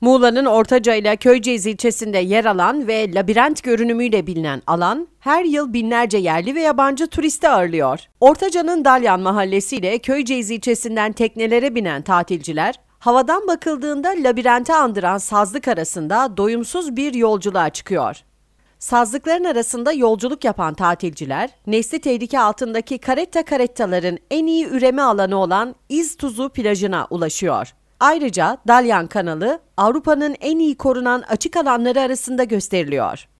Muğla'nın Ortaca ile Köyceğiz ilçesinde yer alan ve labirent görünümüyle bilinen alan her yıl binlerce yerli ve yabancı turisti ağırlıyor. Ortaca'nın Dalyan Mahallesi ile Köyceğiz ilçesinden teknelere binen tatilciler havadan bakıldığında labirente andıran sazlık arasında doyumsuz bir yolculuğa çıkıyor. Sazlıkların arasında yolculuk yapan tatilciler, nesli tehlike altındaki karetta karettaların en iyi üreme alanı olan İz Tuzu plajına ulaşıyor. Ayrıca Dalyan kanalı Avrupa'nın en iyi korunan açık alanları arasında gösteriliyor.